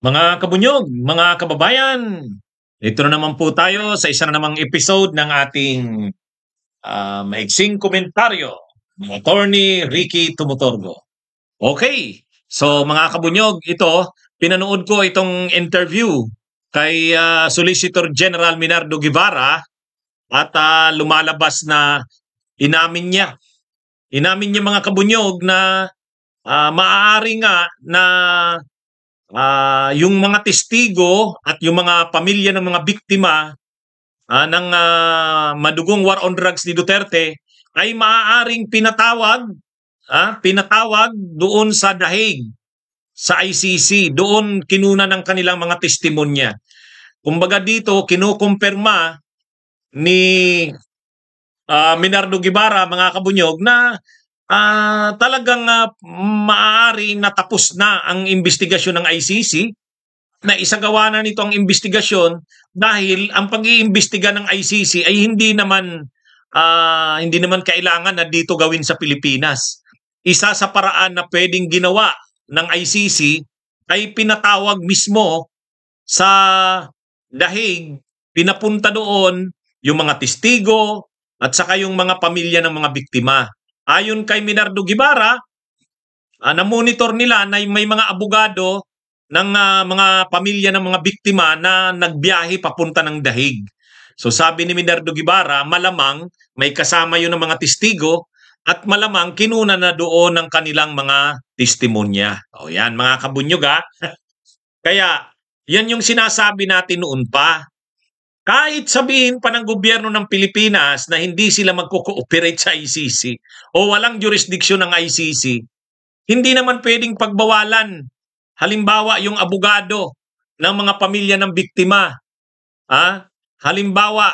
Mga kabunyog, mga kababayan, ito na naman po tayo sa isa na namang episode ng ating uh, maiksing komentaryo ng attorney Ricky Tumutorgo. Okay, so mga kabunyog, ito, pinanood ko itong interview kay uh, Solicitor General Minardo Guevara at uh, lumalabas na inamin niya. Inamin niya mga kabunyog na uh, maaari nga na uh, yung mga testigo at yung mga pamilya ng mga biktima uh, ng uh, madugong war on drugs ni Duterte ay maaaring pinatawag uh, pinatawag doon sa dahig sa ICC doon kinuna ng kanilang mga testimonya kumbaga dito kinukumpirma ni uh, Minardo Gibara mga kabunyog na uh, talagang uh, maaari na tapos na ang investigasyon ng ICC na isagawa na nito ang investigasyon dahil ang pag-iimbestiga ng ICC ay hindi naman uh, hindi naman kailangan na dito gawin sa Pilipinas. Isa sa paraan na pwedeng ginawa ng ICC ay pinatawag mismo sa dahig, pinapunta doon yung mga testigo at saka yung mga pamilya ng mga biktima. Ayon kay Minardo Gibara, uh, ah, na-monitor nila na may mga abogado ng uh, mga pamilya ng mga biktima na nagbiyahe papunta ng dahig. So sabi ni Minardo Gibara, malamang may kasama yun ng mga testigo at malamang kinuna na doon ng kanilang mga testimonya. O yan, mga kabunyog ha. Kaya, yan yung sinasabi natin noon pa kahit sabihin pa ng gobyerno ng Pilipinas na hindi sila magko-cooperate sa ICC o walang jurisdiction ng ICC, hindi naman pwedeng pagbawalan. Halimbawa, yung abogado ng mga pamilya ng biktima. Ha? Halimbawa,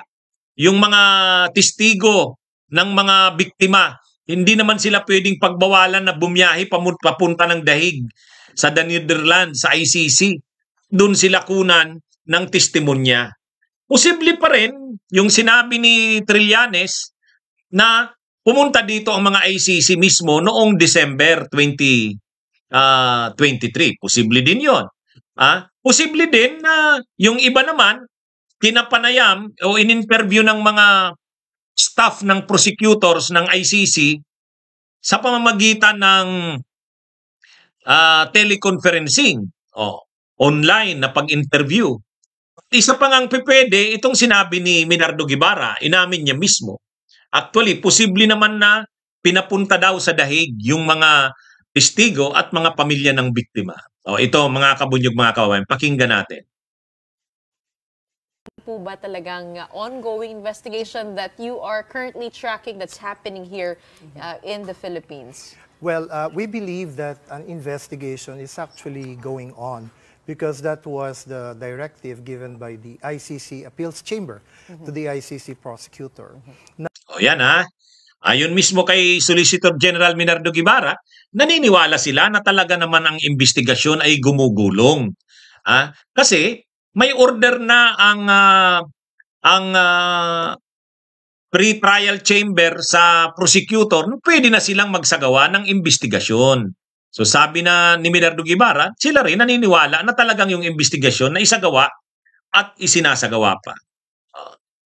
yung mga testigo ng mga biktima, hindi naman sila pwedeng pagbawalan na bumiyahi papunta ng dahig sa The Netherlands, sa ICC. Doon sila kunan ng testimonya posible pa rin yung sinabi ni Trillanes na pumunta dito ang mga ICC mismo noong December 2023. Ah, posible din yon. Ah, posible din na yung iba naman kinapanayam o in-interview ng mga staff ng prosecutors ng ICC sa pamamagitan ng uh, teleconferencing o oh, online na pag-interview isa pa ngang pwede, itong sinabi ni Minardo Guevara, inamin niya mismo. Actually, posible naman na pinapunta daw sa dahig yung mga testigo at mga pamilya ng biktima. O, ito mga kabunyog mga kawain, pakinggan natin ano po ba talagang uh, ongoing investigation that you are currently tracking that's happening here uh, in the Philippines? Well, uh, we believe that an investigation is actually going on because that was the directive given by the ICC Appeals Chamber mm -hmm. to the ICC prosecutor. Mm -hmm. oh, yan ha. Ayon mismo kay Solicitor General Minardo Guevara, naniniwala sila na talaga naman ang investigasyon ay gumugulong. Ha? kasi may order na ang uh, ang uh, pre-trial chamber sa prosecutor, pwede na silang magsagawa ng investigasyon. So sabi na ni Medardo Guevara, sila rin naniniwala na talagang yung investigasyon na isagawa at isinasagawa pa.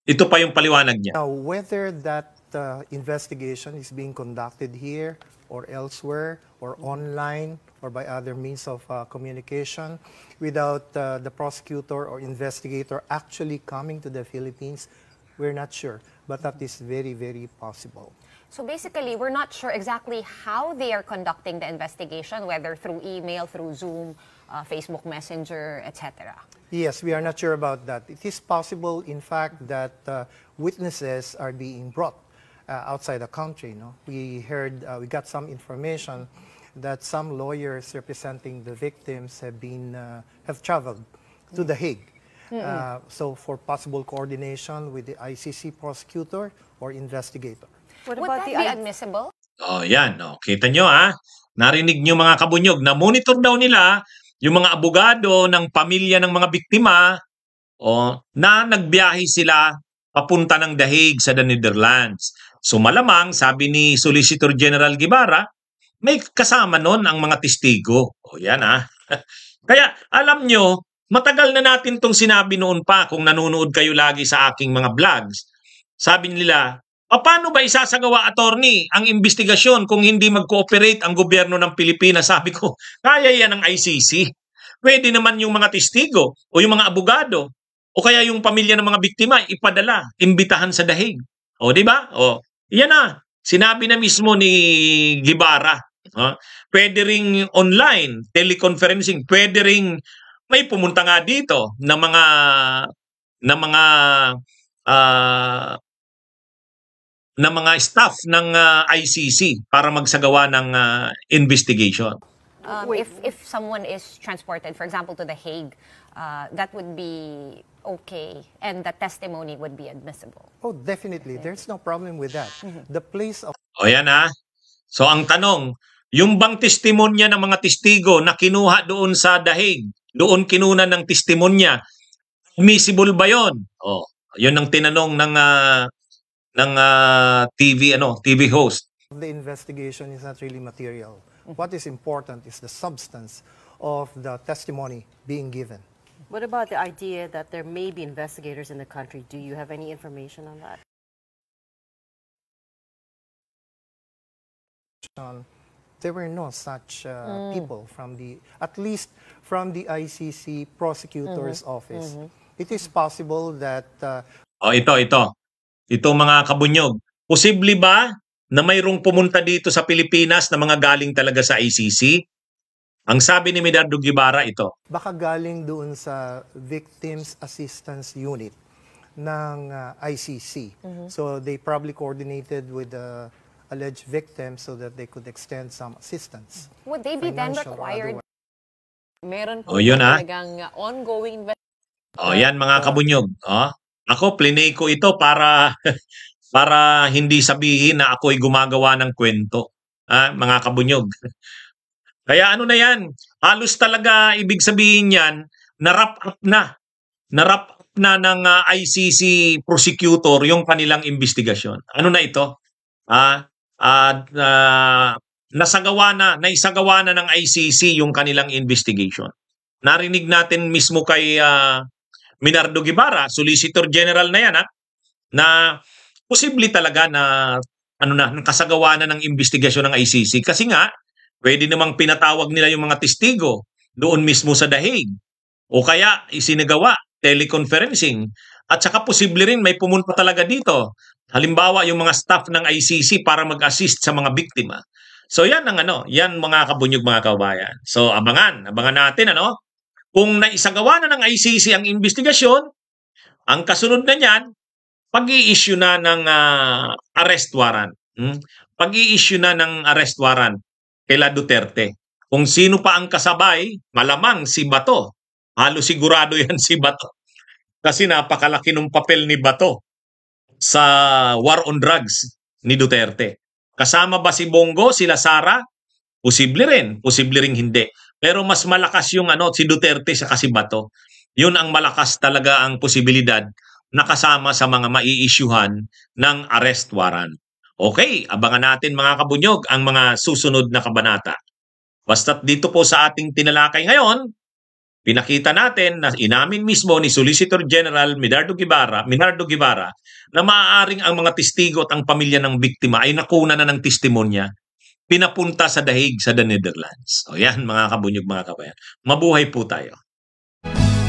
ito pa yung paliwanag niya. Now, whether that uh, investigation is being conducted here or elsewhere or online or by other means of uh, communication without uh, the prosecutor or investigator actually coming to the Philippines, we're not sure. But that is very, very possible. So basically, we're not sure exactly how they are conducting the investigation, whether through email, through Zoom, uh, Facebook Messenger, etc. Yes, we are not sure about that. It is possible, in fact, that uh, witnesses are being brought uh, outside the country. No? We heard, uh, we got some information that some lawyers representing the victims have been, uh, have traveled to The Hague. Mm -mm. so for possible coordination with the ICC prosecutor or investigator. What Would about that the be admissible? Oh, yan. Oh, kita nyo ha. Ah. Narinig nyo mga kabunyog na monitor daw nila yung mga abogado ng pamilya ng mga biktima oh, na nagbiyahe sila papunta ng Hague sa the Netherlands. So malamang, sabi ni Solicitor General Guevara, may kasama nun ang mga testigo. O oh, yan ah. Kaya alam nyo, matagal na natin tong sinabi noon pa kung nanonood kayo lagi sa aking mga vlogs. Sabi nila, Paano ba isasagawa, attorney, ang investigasyon kung hindi mag-cooperate ang gobyerno ng Pilipinas? Sabi ko, kaya yan ng ICC. Pwede naman yung mga testigo o yung mga abogado o kaya yung pamilya ng mga biktima ipadala, imbitahan sa dahig. O, di ba? O, yan na. Sinabi na mismo ni Gibara. Ha? Pwede ring online, teleconferencing, pwede ring may pumunta nga dito ng mga ng mga uh, ng mga staff ng uh, ah, ICC para magsagawa ng uh, investigation. Um, if, if someone is transported, for example, to The Hague, uh, that would be okay and the testimony would be admissible. Oh, definitely. There's no problem with that. Mm-hmm. The place of... O yan ha. So ang tanong, yung bang testimonya ng mga testigo na kinuha doon sa The Hague, doon kinuna ng testimonya, admissible ba yon? Oh, 'yon ang tinanong ng uh, ng uh, ah, TV ano, TV host. The investigation is not really material. What is important is the substance of the testimony being given. What about the idea that there may be investigators in the country? Do you have any information on that? There were no such uh, mm. people from the, at least from the ICC prosecutor's mm -hmm. office. Mm -hmm. It is possible that. Uh, oh, ito, ito itong mga kabunyog, posible ba na mayroong pumunta dito sa Pilipinas na mga galing talaga sa ICC? Ang sabi ni Medardo Guevara ito. Baka galing doon sa Victims Assistance Unit ng uh, ah, ICC. Mm-hmm. So they probably coordinated with the alleged victims so that they could extend some assistance. Would they be then required? Meron po oh, yun, ah. talagang ah. ongoing investigation. Oh, yan mga kabunyog. Oh. Ako, plinay ko ito para para hindi sabihin na ako ay gumagawa ng kwento, ah, mga kabunyog. Kaya ano na yan, halos talaga ibig sabihin yan, na-wrap up na. Na-wrap up na ng uh, ah, ICC prosecutor yung kanilang investigasyon. Ano na ito? Ah, uh, nasagawa na, naisagawa na ng ICC yung kanilang investigation. Narinig natin mismo kay uh, Minardo Guevara, Solicitor General na yan, ha? na posible talaga na ano na, ng kasagawa na ng investigasyon ng ICC. Kasi nga, pwede namang pinatawag nila yung mga testigo doon mismo sa dahig. O kaya isinagawa, teleconferencing. At saka posible rin may pumunta talaga dito. Halimbawa, yung mga staff ng ICC para mag-assist sa mga biktima. So yan ang ano, yan mga kabunyog mga kabayan. So abangan, abangan natin ano, kung naisagawa na ng ICC ang investigasyon, ang kasunod na niyan, pag-i-issue na ng uh, arrest warrant. Hmm? Pag-i-issue na ng arrest warrant kay kaila Duterte. Kung sino pa ang kasabay, malamang si Bato. Halos sigurado yan si Bato. Kasi napakalaki ng papel ni Bato sa war on drugs ni Duterte. Kasama ba si Bongo, sila Sara? Posible rin, posible rin hindi. Pero mas malakas yung ano, si Duterte sa Kasibato. Yun ang malakas talaga ang posibilidad na kasama sa mga maiisyuhan ng arrest warrant. Okay, abangan natin mga kabunyog ang mga susunod na kabanata. Basta't dito po sa ating tinalakay ngayon, pinakita natin na inamin mismo ni Solicitor General Minardo Guevara, Minardo Guevara na maaaring ang mga testigo at ang pamilya ng biktima ay nakuna na ng testimonya pinapunta sa dahig sa the Netherlands. O yan, mga kabunyog, mga kabayan. Mabuhay po tayo.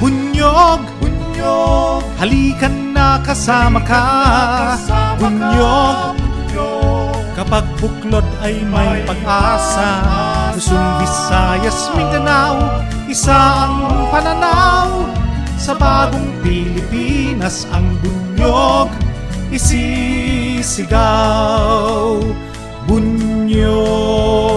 Bunyog, bunyog, halikan na kasama ka. Bunyog, kapag buklod ay may pag-asa. Luzon, Visayas, Mindanao, isa ang pananaw. Sa bagong Pilipinas ang bunyog isisigaw. Bunyog Señor.